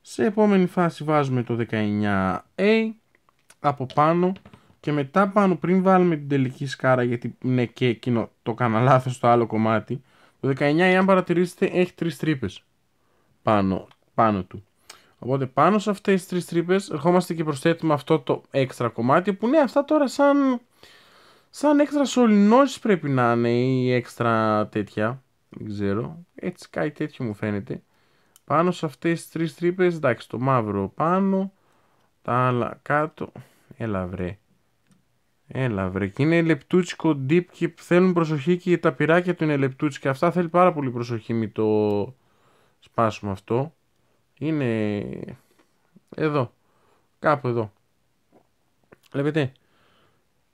A: Σε επόμενη φάση βάζουμε το 19A από πάνω και μετά πάνω πριν βάλουμε την τελική σκάρα γιατί ναι και εκείνο το κάνα λάθος στο άλλο κομμάτι το 19 αν παρατηρήσετε έχει τρεις τρύπες πάνω, πάνω του οπότε πάνω σε αυτές τις τρεις τρύπες ερχόμαστε και προσθέτουμε αυτό το έξτρα κομμάτι που ναι αυτά τώρα σαν σαν έξτρα σωληνώσεις πρέπει να είναι ή έξτρα τέτοια δεν ξέρω έτσι κάτι τέτοιο μου φαίνεται πάνω σε αυτές τις τρεις τρύπες, εντάξει, το μαύρο πάνω, τα άλλα κάτω. Έλα βρε. Έλα βρε. Και είναι λεπτούτσικο deep και θέλουν προσοχή και τα πυράκια του είναι λεπτούτσικα. Αυτά θέλει πάρα πολύ προσοχή, με το σπάσουμε αυτό. Είναι εδώ. Κάπου εδώ. Βλέπετε.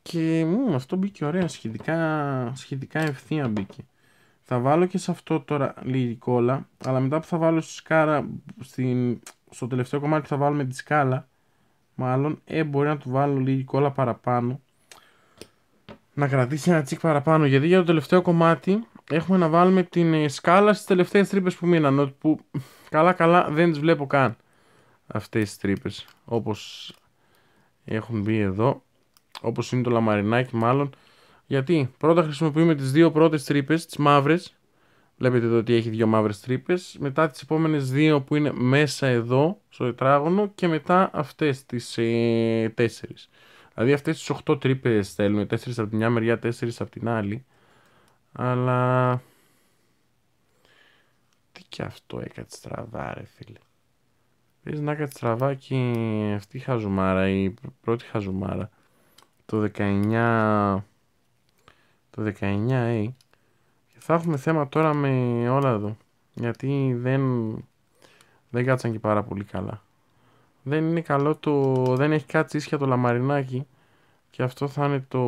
A: Και μου αυτό μπήκε ωραία, σχετικά, σχετικά ευθεία μπήκε. Θα βάλω και σε αυτό τώρα λίγη κόλλα, αλλά μετά που θα βάλω στη σκάρα, στην, στο τελευταίο κομμάτι θα βάλουμε τη σκάλα, μάλλον, ε, μπορεί να του βάλω λίγη κόλλα παραπάνω. Να κρατήσει ένα τσικ παραπάνω, γιατί για το τελευταίο κομμάτι έχουμε να βάλουμε την ε, σκάλα στις τελευταίες τρύπες που μείναν, που καλά καλά δεν τις βλέπω καν αυτές τις τρύπες, όπως έχουν μπει εδώ, όπως είναι το λαμαρινάκι μάλλον, γιατί πρώτα χρησιμοποιούμε τις δύο πρώτες τρύπες, τις μαύρες. Βλέπετε εδώ ότι έχει δύο μαύρες τρύπες. Μετά τις επόμενες δύο που είναι μέσα εδώ στο τετράγωνο και μετά αυτές τις ε, τέσσερις. Δηλαδή αυτές τις οκτώ τρύπες θέλουμε, τέσσερις από τη μια μεριά, 4 από την άλλη. Αλλά... Τι και αυτό έκατσε στραβά ρε φίλε. Πες να έκατσε στραβά και αυτή η χαζουμάρα, η πρώτη χαζουμάρα. Το 19 το 19A ε. και θα έχουμε θέμα τώρα με όλα εδώ γιατί δεν δεν κάτσαν και πάρα πολύ καλά δεν είναι καλό το δεν έχει κάτσει ίσια το λαμαρινάκι και αυτό θα είναι το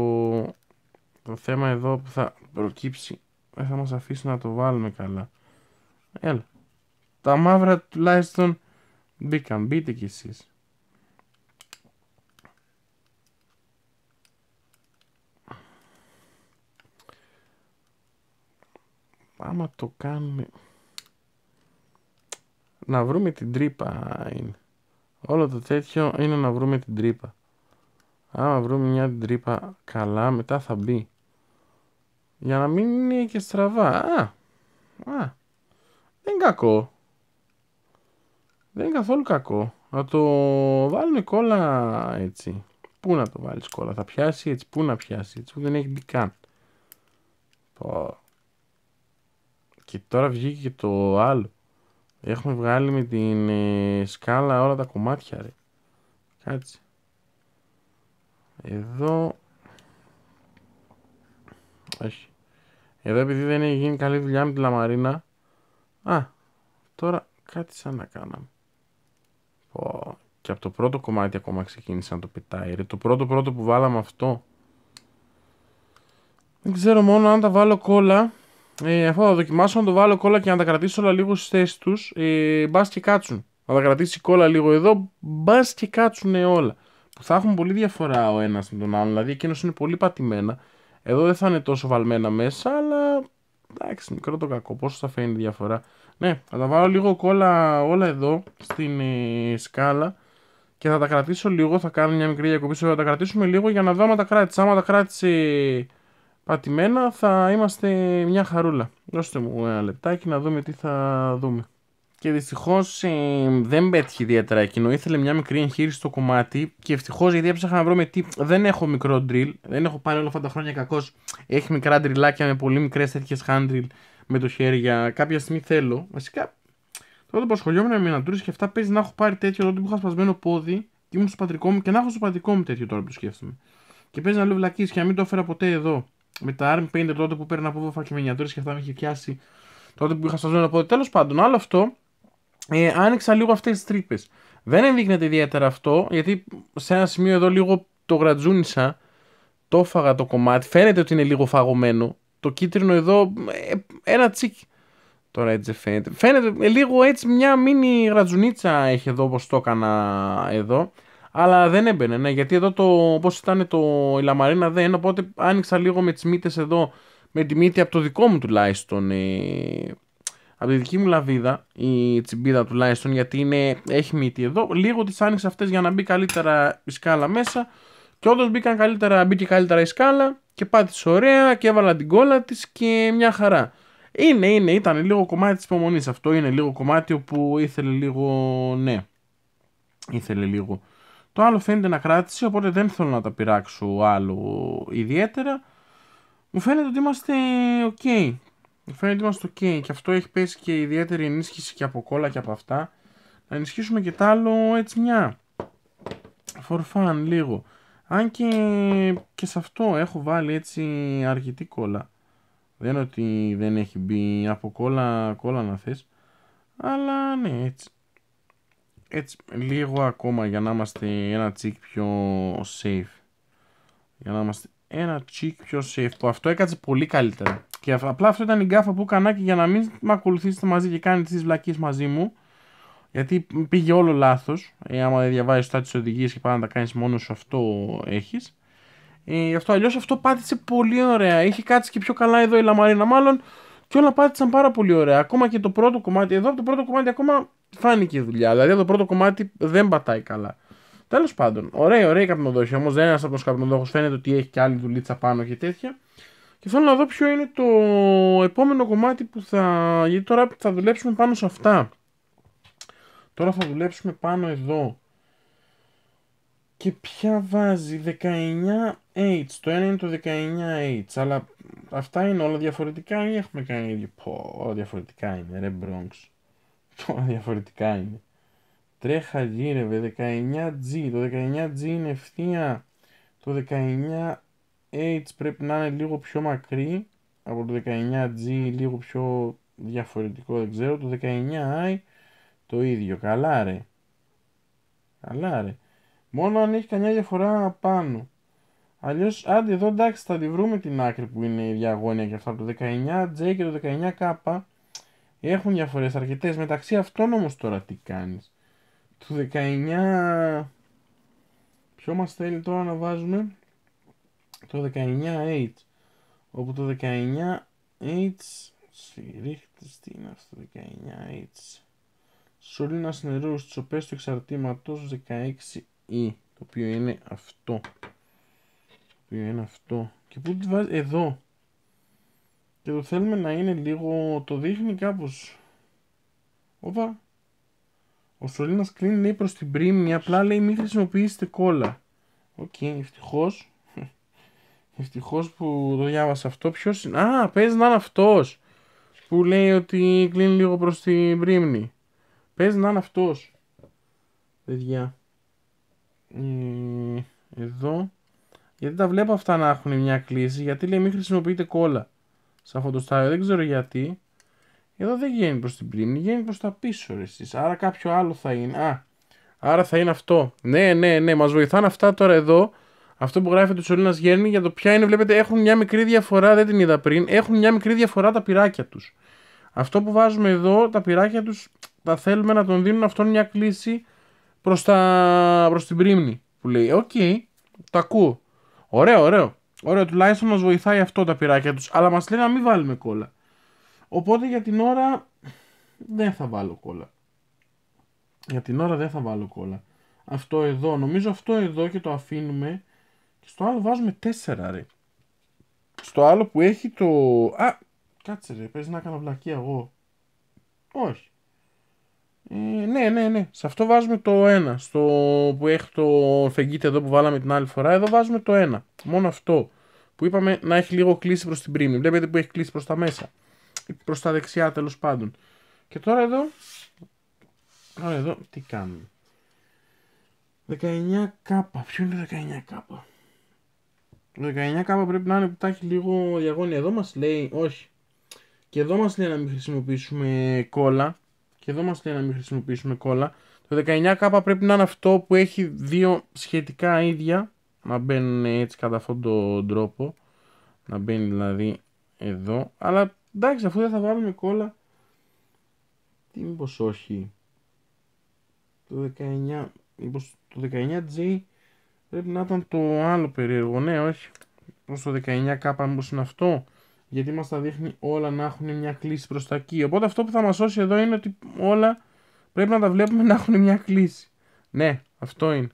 A: το θέμα εδώ που θα προκύψει δεν θα μας αφήσει να το βάλουμε καλά έλα τα μαύρα τουλάχιστον μπήκαν μπείτε κι εσείς άμα το κάνουμε... Να βρούμε την τρύπα είναι. Όλο το τέτοιο είναι να βρούμε την τρύπα. Άμα βρούμε μια τρύπα καλά, μετά θα μπει. Για να μην είναι και στραβά. Α, α. Δεν κακό. Δεν είναι καθόλου κακό. Να το βάλουμε κόλλα έτσι. Πού να το βάλεις κόλλα. Θα πιάσει έτσι. Πού να πιάσει έτσι. δεν έχει μπει καν. Και τώρα βγήκε και το άλλο. Έχουμε βγάλει με την ε, σκάλα όλα τα κομμάτια ρε. Κάτσε. Εδώ... Όχι. Εδώ επειδή δεν έχει γίνει καλή δουλειά με τη λαμαρίνα. Α, τώρα κάτι σαν να κάναμε. Πω, και από το πρώτο κομμάτι ακόμα ξεκίνησε να το πετάει. Ρε. Το πρώτο πρώτο που βάλαμε αυτό. Δεν ξέρω μόνο αν τα βάλω κόλλα ε, αυτό θα δοκιμάσω να το βάλω κόλλα και να τα κρατήσω όλα λίγο στις θέσεις τους. Ε, μπας και κάτσουν. Θα τα κρατήσει κόλλα λίγο εδώ, μπας και κάτσουν όλα. Που θα έχουν πολύ διαφορά ο ένας με τον άλλο Δηλαδή εκείνος είναι πολύ πατημένα. Εδώ δεν θα είναι τόσο βαλμένα μέσα, αλλά εντάξει, μικρό το κακό. Πόσο θα φαίνει διαφορά. Ναι, θα τα βάλω λίγο κόλλα όλα εδώ στην ε, σκάλα και θα τα κρατήσω λίγο. Θα κάνω μια μικρή διακοπή. Θα τα κρατήσουμε λίγο για να δω άμα τα κράτησε. Άμα τα κράτησε πατημένα θα είμαστε μια χαρούλα. Δώστε μου ένα λεπτάκι να δούμε τι θα δούμε. Και δυστυχώς ε, δεν πέτυχε ιδιαίτερα εκείνο. Ήθελε μια μικρή εγχείρηση στο κομμάτι και ευτυχώς γιατί έψαχνα να βρω με τι. Δεν έχω μικρό drill, δεν έχω πάρει όλα αυτά τα χρόνια κακώς. Έχει μικρά drillάκια με πολύ μικρές τέτοιες hand hand-drill με το χέρι για κάποια στιγμή θέλω. Βασικά τότε που ασχολιόμουν με ανατούρε και αυτά παίζει να έχω πάρει τέτοιο τότε που είχα σπασμένο πόδι και ήμουν στο πατρικό μου και να έχω στο πατρικό μου τέτοιο τώρα που το σκέφτομαι. Και παίζει να λέω βλακή και να μην το έφερα ποτέ εδώ με τα Army Painter τότε που παίρνω από εδώ και μενιατούρες και αυτά με είχε πιάσει τότε που είχα να πω τέλος πάντων άλλο αυτό ε, άνοιξα λίγο αυτές τις τρύπες. δεν ενδείχνεται ιδιαίτερα αυτό γιατί σε ένα σημείο εδώ λίγο το γρατζούνισα το φάγα το κομμάτι φαίνεται ότι είναι λίγο φαγωμένο το κίτρινο εδώ ε, ένα τσίκ Τώρα έτσι φαίνεται. Φαίνεται ε, λίγο έτσι μια μίνι γρατζουνίτσα έχει εδώ όπως το έκανα εδώ. Αλλά δεν έμπαινε, ναι, γιατί εδώ το, πώς ήταν το, η Λαμαρίνα δεν, οπότε άνοιξα λίγο με τις μύτες εδώ, με τη μύτη από το δικό μου τουλάχιστον, ε, από τη δική μου λαβίδα, η τσιμπίδα τουλάχιστον, γιατί είναι, έχει μύτη εδώ, λίγο τις άνοιξα αυτές για να μπει καλύτερα η σκάλα μέσα και όντως μπήκαν καλύτερα, μπήκε καλύτερα η σκάλα και πάτησε ωραία και έβαλα την κόλλα της και μια χαρά. Είναι, είναι, ήταν λίγο κομμάτι της υπομονής αυτό, είναι λίγο κομμάτι όπου ήθελε λίγο, ναι, ήθελε λίγο το άλλο φαίνεται να κράτησε, οπότε δεν θέλω να τα πειράξω άλλο ιδιαίτερα. Μου φαίνεται ότι είμαστε ok. Μου φαίνεται ότι είμαστε ok και αυτό έχει πέσει και ιδιαίτερη ενίσχυση και από κόλλα και από αυτά. Να ενισχύσουμε και τα άλλο έτσι μια. For fun λίγο. Αν και, και σε αυτό έχω βάλει έτσι αρκετή κόλλα. Δεν είναι ότι δεν έχει μπει από κόλλα, κόλλα να θες. Αλλά ναι έτσι έτσι λίγο ακόμα για να είμαστε ένα τσίκ πιο safe. Για να είμαστε ένα τσίκ πιο safe. Που αυτό έκατσε πολύ καλύτερα. Και απλά αυτό ήταν η γκάφα που έκανα και για να μην με ακολουθήσετε μαζί και κάνετε τις βλακίες μαζί μου. Γιατί πήγε όλο λάθος. Ε, άμα δεν διαβάζεις τα τι οδηγίε και πάντα να τα κάνεις μόνος σου, αυτό έχεις. Ε, αυτό αλλιώς αυτό πάτησε πολύ ωραία. Είχε κάτσει και πιο καλά εδώ η Λαμαρίνα, μάλλον. Και όλα πάτησαν πάρα πολύ ωραία. Ακόμα και το πρώτο κομμάτι, εδώ από το πρώτο κομμάτι ακόμα φάνηκε η δουλειά. Δηλαδή το πρώτο κομμάτι δεν πατάει καλά. Τέλος πάντων, ωραία, ωραία η καπνοδόχη. Όμως δεν είναι ένας από καπνοδόχος. Φαίνεται ότι έχει και άλλη δουλίτσα πάνω και τέτοια. Και θέλω να δω ποιο είναι το επόμενο κομμάτι που θα. Γιατί τώρα θα δουλέψουμε πάνω σε αυτά. Τώρα θα δουλέψουμε πάνω εδώ. Και ποια βάζει 19H. Το ένα είναι το 19H. Αλλά αυτά είναι όλα διαφορετικά ή έχουμε κάνει ίδιο. Πω, όλα διαφορετικά είναι. Ρε Bronx διαφορετικα διαφορετικά είναι. Τρέχα γύρευε 19G. Το 19G είναι ευθεία. Το 19H πρέπει να είναι λίγο πιο μακρύ. Από το 19G λίγο πιο διαφορετικό δεν ξέρω. Το 19I το ίδιο. Καλά ρε. Καλά ρε. Μόνο αν έχει καμιά διαφορά πάνω. Αλλιώς, άντε εδώ εντάξει, θα τη βρούμε την άκρη που είναι η διαγώνια και αυτά. Το 19J και το 19K έχουν διαφορές αρκετές. Μεταξύ αυτών όμως τώρα τι κάνεις. Του 19... Ποιο μας θέλει τώρα να βάζουμε. Το 19H. Όπου το 19H... Σφυρίχτης τι είναι αυτό το 19H. Σωλήνας νερού στις οπές του εξαρτήματος 16E. Το οποίο είναι αυτό. Το οποίο είναι αυτό. Και πού τη βάζει... Εδώ. Και το θέλουμε να είναι λίγο... Το δείχνει κάπως... Όπα. Ο σωλήνας κλείνει λέει προς την πρίμνη. Απλά λέει μη χρησιμοποιήσετε κόλλα. Οκ, okay, ευτυχώς. Ευτυχώς που το διάβασα αυτό. ποιος. είναι... Α, παίζει να είναι αυτός. Που λέει ότι κλείνει λίγο προς την πρίμνη. Παίζει να είναι αυτός. Παιδιά. Ε, εδώ. Γιατί τα βλέπω αυτά να έχουν μια κλίση. Γιατί λέει μην χρησιμοποιείτε κόλλα το στάδιο. Δεν ξέρω γιατί. Εδώ δεν γίνει προς την πλήμνη, γίνει προς τα πίσω εσύ. Άρα κάποιο άλλο θα είναι. Α, άρα θα είναι αυτό. Ναι, ναι, ναι, Μας βοηθάνε αυτά τώρα εδώ. Αυτό που γράφει ο Σολίνα Γέρνη για το ποια είναι, βλέπετε, έχουν μια μικρή διαφορά, δεν την είδα πριν, έχουν μια μικρή διαφορά τα πυράκια τους. Αυτό που βάζουμε εδώ, τα πυράκια τους, θα θέλουμε να τον δίνουν αυτόν μια κλίση προς τα... προς την πρίμνη. Που λέει, Οκ, okay, το ακούω. Ωραίο, ωραίο. Ωραία, τουλάχιστον μας βοηθάει αυτό τα πειράκια τους. Αλλά μας λέει να μην βάλουμε κόλλα. Οπότε για την ώρα δεν θα βάλω κόλλα. Για την ώρα δεν θα βάλω κόλλα. Αυτό εδώ, νομίζω αυτό εδώ και το αφήνουμε. Και στο άλλο βάζουμε 4 ρε. Στο άλλο που έχει το... Α, κάτσε ρε, παίζει να κάνω βλακή εγώ. Όχι. Ε, ναι, ναι, ναι. Σε αυτό βάζουμε το 1. Στο που έχει το φεγγίτι εδώ που βάλαμε την άλλη φορά, εδώ βάζουμε το 1. Μόνο αυτό που είπαμε να έχει λίγο κλείσει προς την πρίμη. Βλέπετε που έχει κλείσει προς τα μέσα ή προς τα δεξιά τέλος πάντων. Και τώρα εδώ, τώρα εδώ τι κάνουμε. 19K, ποιο είναι 19K. 19K πρέπει να είναι που έχει λίγο διαγώνια. Εδώ μας λέει όχι. Και εδώ μας λέει να μην χρησιμοποιήσουμε κόλλα. Και εδώ μας λέει να μην χρησιμοποιήσουμε κόλλα. Το 19K πρέπει να είναι αυτό που έχει δύο σχετικά ίδια να μπαίνουν έτσι κατά αυτόν τον τρόπο. Να μπαίνει δηλαδή εδώ. Αλλά εντάξει, αφού δεν θα βάλουμε κόλλα. Τι μήπως όχι. Το 19. Μήπως το 19G πρέπει να ήταν το άλλο περίεργο. Ναι, όχι. το 19K μήπως είναι αυτό. Γιατί μας τα δείχνει όλα να έχουν μια κλίση προς τα εκεί. Οπότε αυτό που θα μας σώσει εδώ είναι ότι όλα πρέπει να τα βλέπουμε να έχουν μια κλίση. Ναι, αυτό είναι.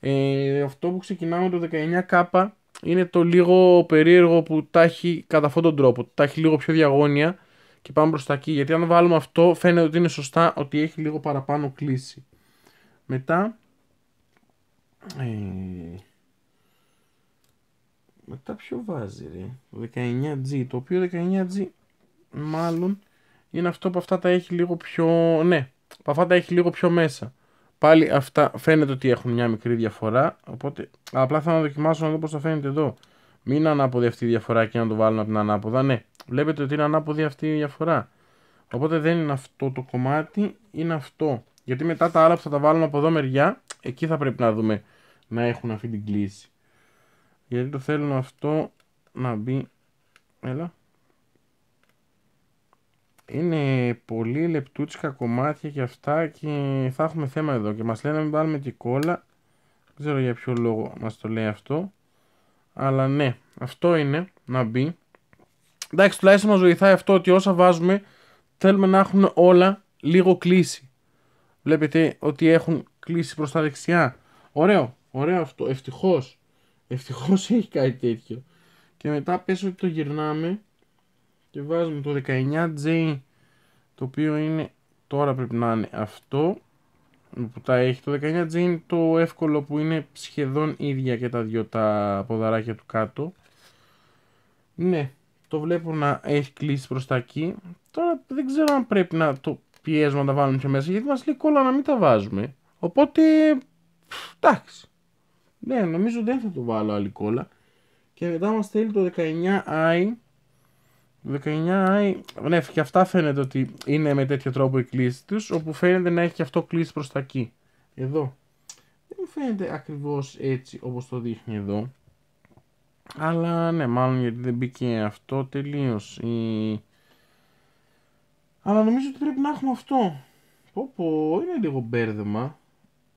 A: Ε, αυτό που ξεκινάμε το 19K είναι το λίγο περίεργο που τα έχει κατά αυτόν τον τρόπο. Τα έχει λίγο πιο διαγώνια και πάμε προς τα εκεί. Γιατί αν βάλουμε αυτό, φαίνεται ότι είναι σωστά ότι έχει λίγο παραπάνω κλίση. Μετά. Ε, μετά ποιο βάζει ρε, το 19G, το οποίο 19G μάλλον είναι αυτό που αυτά τα έχει λίγο πιο, ναι, που αυτά τα έχει λίγο πιο μέσα. Πάλι αυτά φαίνεται ότι έχουν μια μικρή διαφορά. Οπότε απλά θα να δοκιμάσω να δω πώς θα φαίνεται εδώ. Μην είναι ανάποδη αυτή η διαφορά και να το βάλουμε από την ανάποδα. Ναι, βλέπετε ότι είναι ανάποδη αυτή η διαφορά. Οπότε δεν είναι αυτό το κομμάτι, είναι αυτό. Γιατί μετά τα άλλα που θα τα βάλουμε από εδώ μεριά, εκεί θα πρέπει να δούμε να έχουν αυτή την κλίση. Γιατί το θέλουμε αυτό να μπει. Έλα είναι πολύ λεπτούτσικα κομμάτια και αυτά και θα έχουμε θέμα εδώ και μας λένε να μην βάλουμε και κόλλα δεν ξέρω για ποιο λόγο μας το λέει αυτό αλλά ναι αυτό είναι να μπει εντάξει τουλάχιστον μας βοηθάει αυτό ότι όσα βάζουμε θέλουμε να έχουν όλα λίγο κλείσει βλέπετε ότι έχουν κλείσει προς τα δεξιά ωραίο, ωραίο αυτό, ευτυχώς ευτυχώς έχει κάτι τέτοιο και μετά πες ότι το γυρνάμε και βάζουμε το 19J το οποίο είναι τώρα πρέπει να είναι αυτό που τα έχει το 19J το εύκολο που είναι σχεδόν ίδια και τα δυο τα ποδαράκια του κάτω ναι το βλέπω να έχει κλείσει προς τα εκεί τώρα δεν ξέρω αν πρέπει να το πιέζουμε να τα βάλουμε και μέσα γιατί μας λέει κόλλα να μην τα βάζουμε οπότε εντάξει ναι νομίζω δεν θα το βάλω άλλη κόλλα και μετά μας θέλει το 19i 19, ναι, και αυτά φαίνεται ότι είναι με τέτοιο τρόπο η κλίση τους, όπου φαίνεται να έχει και αυτό κλείσει προς τα εκεί. Εδώ. Δεν μου φαίνεται ακριβώς έτσι όπως το δείχνει εδώ. Αλλά ναι, μάλλον γιατί δεν μπήκε αυτό τελείως. Αλλά νομίζω ότι πρέπει να έχουμε αυτό. Πω πω, είναι λίγο μπέρδεμα.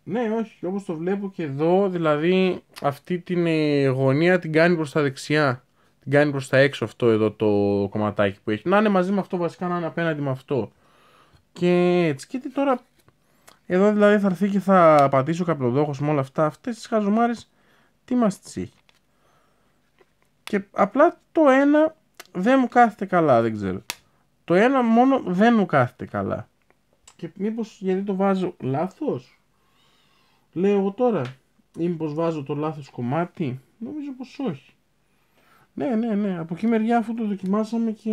A: Ναι, όχι, όπως το βλέπω και εδώ, δηλαδή αυτή την ε, γωνία την κάνει προς τα δεξιά την κάνει προς τα έξω αυτό εδώ το κομματάκι που έχει. Να είναι μαζί με αυτό βασικά, να είναι απέναντι με αυτό. Και έτσι, και τι τώρα... Εδώ δηλαδή θα έρθει και θα πατήσω καπνοδόχος με όλα αυτά. Αυτές τις χαζομάρες τι μας τις έχει. Και απλά το ένα δεν μου κάθεται καλά, δεν ξέρω. Το ένα μόνο δεν μου κάθεται καλά. Και μήπως γιατί το βάζω λάθος. Λέω εγώ τώρα. Ή μήπως βάζω το λάθος κομμάτι. Νομίζω πως όχι. Ναι, ναι, ναι. Από εκεί μεριά αφού το δοκιμάσαμε και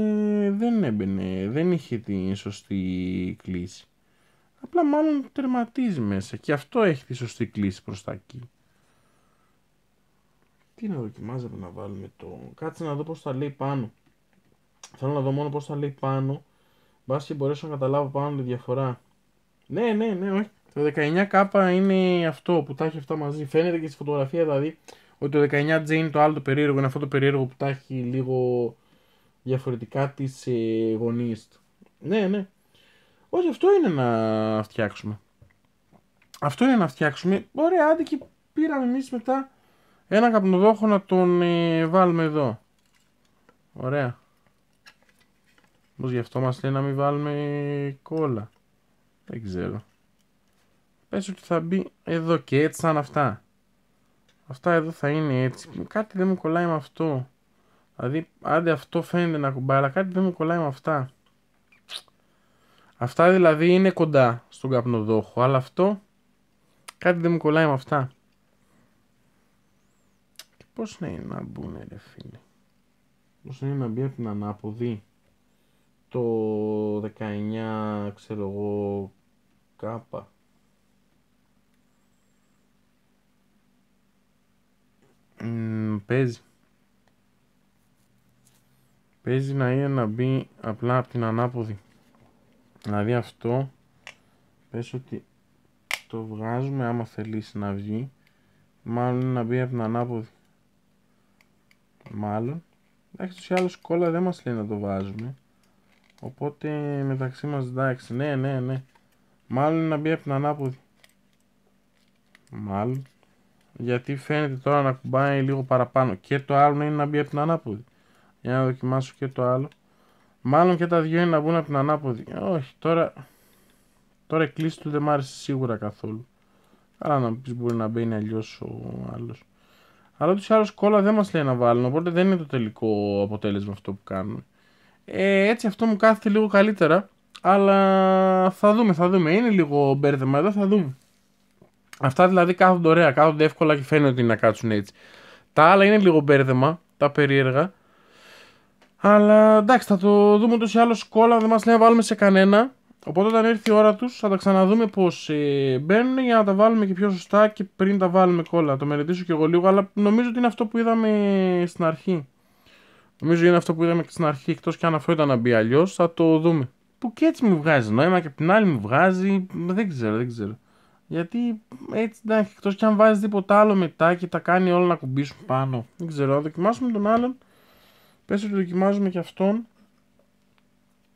A: δεν έμπαινε, δεν είχε την σωστή κλίση. Απλά μάλλον τερματίζει μέσα και αυτό έχει τη σωστή κλίση προς τα εκεί. Τι να δοκιμάζαμε να βάλουμε το... Κάτσε να δω πώς θα λέει πάνω. Θέλω να δω μόνο πώς θα λέει πάνω. Μπας και μπορέσω να καταλάβω πάνω τη διαφορά. Ναι, ναι, ναι, όχι. Το 19K είναι αυτό που τα έχει αυτά μαζί. Φαίνεται και στη φωτογραφία δηλαδή ότι το 19J είναι το άλλο το περίεργο, είναι αυτό το περίεργο που τα έχει λίγο διαφορετικά τις ε, γονεί του. Ναι, ναι. Όχι, αυτό είναι να φτιάξουμε. Αυτό είναι να φτιάξουμε. Ωραία, άντε και πήραμε εμείς μετά ένα καπνοδόχο να τον ε, βάλουμε εδώ. Ωραία. Όμως γι' αυτό μας λένε να μην βάλουμε κόλλα. Δεν ξέρω. Πες ότι θα μπει εδώ και έτσι σαν αυτά αυτά εδώ θα είναι έτσι. Κάτι δεν μου κολλάει με αυτό. Δηλαδή, άντε αυτό φαίνεται να κουμπάει, αλλά κάτι δεν μου κολλάει με αυτά. Αυτά δηλαδή είναι κοντά στον καπνοδόχο, αλλά αυτό κάτι δεν μου κολλάει με αυτά. Και πώς να είναι να μπουν ρε φίλε. Πώς να είναι να μπει από την ανάποδη το 19 ξέρω εγώ κάπα. παίζει. Παίζει να είναι να μπει απλά από την ανάποδη. Δηλαδή αυτό, πες ότι το βγάζουμε άμα θελήσει να βγει, μάλλον να μπει από την ανάποδη. Μάλλον. Εντάξει, τους άλλους κόλλα δεν μας λέει να το βάζουμε. Οπότε μεταξύ μας εντάξει, ναι, ναι, ναι. Μάλλον να μπει από την ανάποδη. Μάλλον γιατί φαίνεται τώρα να κουμπάει λίγο παραπάνω και το άλλο είναι να μπει από την ανάποδη για να δοκιμάσω και το άλλο μάλλον και τα δυο είναι να μπουν από την ανάποδη όχι τώρα τώρα η κλίση του δεν μ' άρεσε σίγουρα καθόλου αλλά να πεις μπορεί να μπαίνει αλλιώς ο άλλος. αλλά ή άλλους κόλλα δεν μας λέει να βάλουν οπότε δεν είναι το τελικό αποτέλεσμα αυτό που κάνουν ε, έτσι αυτό μου κάθεται λίγο καλύτερα αλλά θα δούμε θα δούμε είναι λίγο μπέρδεμα εδώ θα δούμε Αυτά δηλαδή κάθονται ωραία, κάθονται εύκολα και φαίνεται ότι είναι να κάτσουν έτσι. Τα άλλα είναι λίγο μπέρδεμα, τα περίεργα. Αλλά εντάξει, θα το δούμε ούτως ή άλλως κόλλα, δεν μας λέει να βάλουμε σε κανένα. Οπότε όταν έρθει η ώρα τους θα τα ξαναδούμε πώς ε, μπαίνουν για να τα βάλουμε και πιο σωστά και πριν τα βάλουμε κόλλα. Το μελετήσω κι εγώ λίγο, αλλά νομίζω ότι είναι αυτό που είδαμε στην αρχή. Νομίζω είναι αυτό που είδαμε και στην αρχή, εκτός και αν αυτό ήταν να μπει αλλιώς, θα το δούμε. Που και έτσι μου βγάζει νόημα και απ' την άλλη μου βγάζει. Δεν ξέρω, δεν ξέρω. Γιατί έτσι να έχει εκτό και αν βάζεις τίποτα άλλο μετά και τα κάνει όλα να κουμπίσουν πάνω. Δεν ξέρω, θα δοκιμάσουμε τον άλλον. Πες ότι δοκιμάζουμε και αυτόν.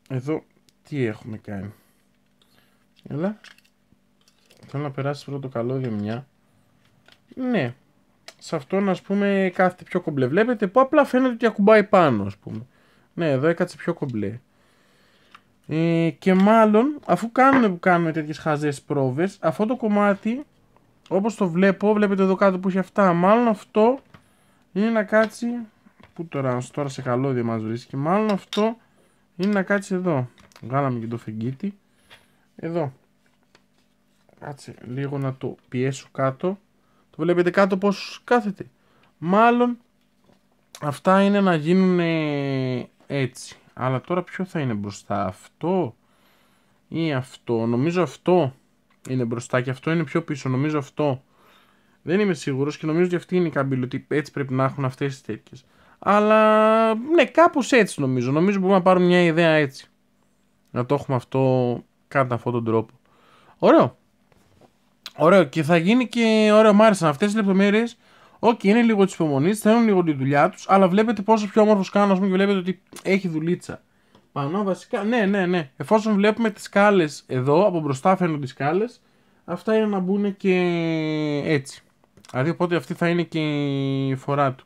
A: Εδώ τι έχουμε κάνει. Έλα. Θέλω να περάσει πρώτο καλώδιο μια. Ναι. Σε αυτόν ας πούμε κάθεται πιο κομπλέ. Βλέπετε που απλά φαίνεται ότι ακουμπάει πάνω ας πούμε. Ναι, εδώ έκατσε πιο κομπλέ. Ε, και μάλλον, αφού κάνουμε που κάνουμε τέτοιες χαζές πρόβες, αυτό το κομμάτι, όπως το βλέπω, βλέπετε εδώ κάτω που έχει αυτά, μάλλον αυτό είναι να κάτσει... Πού τώρα, τώρα σε καλώδια μας βρίσκει. Μάλλον αυτό είναι να κάτσει εδώ. Βγάλαμε και το φεγγίτι. Εδώ. Κάτσε λίγο να το πιέσω κάτω. Το βλέπετε κάτω πως κάθεται. Μάλλον αυτά είναι να γίνουν έτσι. Αλλά τώρα ποιο θα είναι μπροστά, αυτό ή αυτό. Νομίζω αυτό είναι μπροστά και αυτό είναι πιο πίσω. Νομίζω αυτό. Δεν είμαι σίγουρος και νομίζω ότι αυτή είναι η καμπύλη. Ότι έτσι πρέπει να έχουν αυτές τις τέτοιες. Αλλά ναι, κάπως έτσι νομίζω. Νομίζω μπορούμε να πάρουμε μια ιδέα έτσι. Να το έχουμε αυτό κατά αυτόν τον τρόπο. Ωραίο. Ωραίο και θα γίνει και ωραίο. Μ' άρεσαν αυτές οι λεπτομέρειες. Οκ, είναι λίγο της υπομονής, θέλουν λίγο τη δουλειά τους, αλλά βλέπετε πόσο πιο όμορφος κάνω, πούμε, και βλέπετε ότι έχει δουλίτσα. Πάνω βασικά, ναι, ναι, ναι. Εφόσον βλέπουμε τις καλε εδώ, από μπροστά φαίνονται τι κάλε, αυτά είναι να μπουν και έτσι. Δηλαδή, οπότε αυτή θα είναι και η φορά του.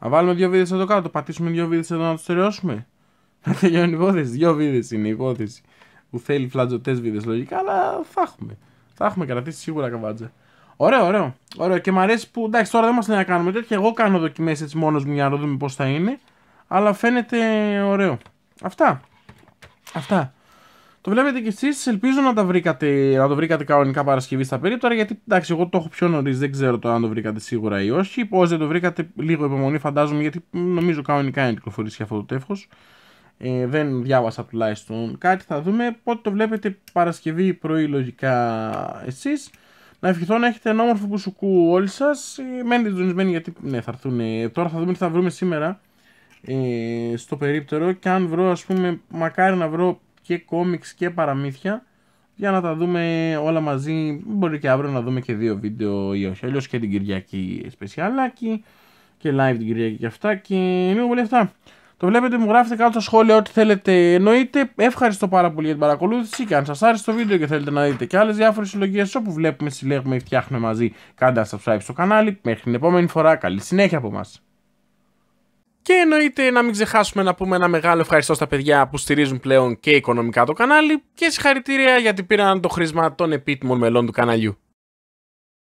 A: Να βάλουμε δύο βίδες εδώ κάτω, πατήσουμε δύο βίδες εδώ να τους στερεώσουμε. Να τελειώνει η υπόθεση. Δύο βίδες είναι η υπόθεση. Που θέλει φλατζωτές βίδες λογικά, αλλά θα έχουμε. Θα έχουμε κρατήσει σίγουρα καβάτζα. Ωραίο, ωραίο. ωραίο. Και μου αρέσει που εντάξει, τώρα δεν μας λέει να κάνουμε τέτοια. Εγώ κάνω δοκιμές έτσι μόνος μου για να δούμε πώς θα είναι. Αλλά φαίνεται ωραίο. Αυτά. Αυτά. Το βλέπετε και εσείς. Ελπίζω να, τα βρήκατε, να το βρήκατε κανονικά Παρασκευή στα περίπτωρα. Γιατί εντάξει, εγώ το έχω πιο νωρίς. Δεν ξέρω τώρα αν το βρήκατε σίγουρα ή όχι. Πώς δεν το βρήκατε, λίγο υπομονή φαντάζομαι. Γιατί νομίζω κανονικά είναι κυκλοφορήσει αυτό το τεύχος. Ε, δεν διάβασα τουλάχιστον κάτι. Θα δούμε πότε το βλέπετε Παρασκευή πρωί λογικά εσείς. Να ευχηθώ να έχετε ένα όμορφο μπουσουκού όλοι σας. Ε, μένετε συντονισμένοι γιατί ναι, θα έρθουν. Ε, τώρα θα δούμε τι θα βρούμε σήμερα ε, στο περίπτερο. Και αν βρω, ας πούμε, μακάρι να βρω και κόμιξ και παραμύθια. Για να τα δούμε όλα μαζί. Μπορεί και αύριο να δούμε και δύο βίντεο ή όχι. Αλλιώς και την Κυριακή σπεσιαλάκι. Και live την Κυριακή και αυτά. Και λίγο πολύ αυτά. Το βλέπετε, μου γράφετε κάτω στα σχόλια ό,τι θέλετε. Εννοείται, ευχαριστώ πάρα πολύ για την παρακολούθηση και αν σας άρεσε το βίντεο και θέλετε να δείτε και άλλες διάφορες συλλογέ όπου βλέπουμε, συλλέγουμε ή φτιάχνουμε μαζί, κάντε subscribe στο κανάλι. Μέχρι την επόμενη φορά, καλή συνέχεια από εμά. Και εννοείται να μην ξεχάσουμε να πούμε ένα μεγάλο ευχαριστώ στα παιδιά που στηρίζουν πλέον και οικονομικά το κανάλι και συγχαρητήρια γιατί πήραν το χρήσμα των επίτιμων μελών του καναλιού.